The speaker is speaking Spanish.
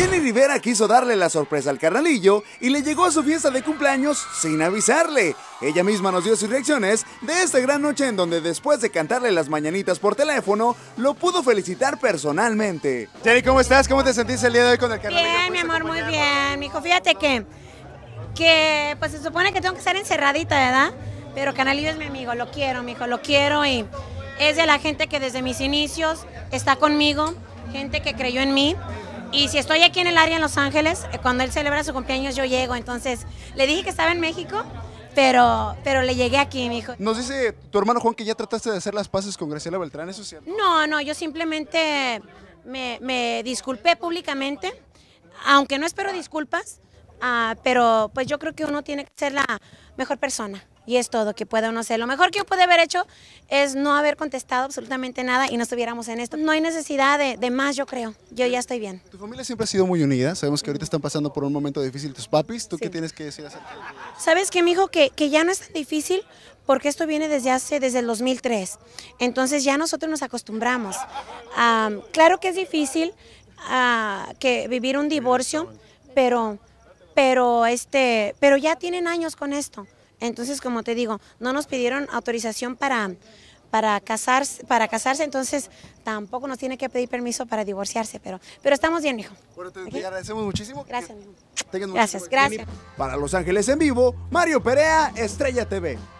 Jenny Rivera quiso darle la sorpresa al carnalillo y le llegó a su fiesta de cumpleaños sin avisarle. Ella misma nos dio sus reacciones de esta gran noche en donde después de cantarle las mañanitas por teléfono, lo pudo felicitar personalmente. Jenny, ¿cómo estás? ¿Cómo te sentís el día de hoy con el carnalillo? Bien, mi amor, muy bien. hijo, fíjate que, que pues se supone que tengo que estar encerradita, ¿verdad? Pero carnalillo es mi amigo, lo quiero, mi hijo lo quiero y es de la gente que desde mis inicios está conmigo, gente que creyó en mí y si estoy aquí en el área en Los Ángeles, eh, cuando él celebra su cumpleaños yo llego. Entonces, le dije que estaba en México, pero, pero le llegué aquí, mi hijo. Nos dice tu hermano Juan que ya trataste de hacer las paces con Graciela Beltrán, ¿eso es cierto? No, no, yo simplemente me, me disculpé públicamente, aunque no espero disculpas, ah, pero pues yo creo que uno tiene que ser la mejor persona. Y es todo, que pueda uno hacer. Lo mejor que yo pude haber hecho es no haber contestado absolutamente nada y no estuviéramos en esto. No hay necesidad de, más, yo creo. Yo ya estoy bien. Tu familia siempre ha sido muy unida. Sabemos que ahorita están pasando por un momento difícil tus papis. ¿Tú qué tienes que decir acerca de ¿Sabes que mijo? Que, que ya no es tan difícil porque esto viene desde hace, desde el 2003. Entonces ya nosotros nos acostumbramos. Ah, claro que es difícil ah, que vivir un divorcio, pero, pero, este, pero ya tienen años con esto. Entonces, como te digo, no nos pidieron autorización para, para, casarse, para casarse, entonces tampoco nos tiene que pedir permiso para divorciarse, pero, pero estamos bien, hijo. Bueno, te, agradecemos muchísimo. Gracias, hijo. Gracias, gracias. Para Los Ángeles en Vivo, Mario Perea, Estrella TV.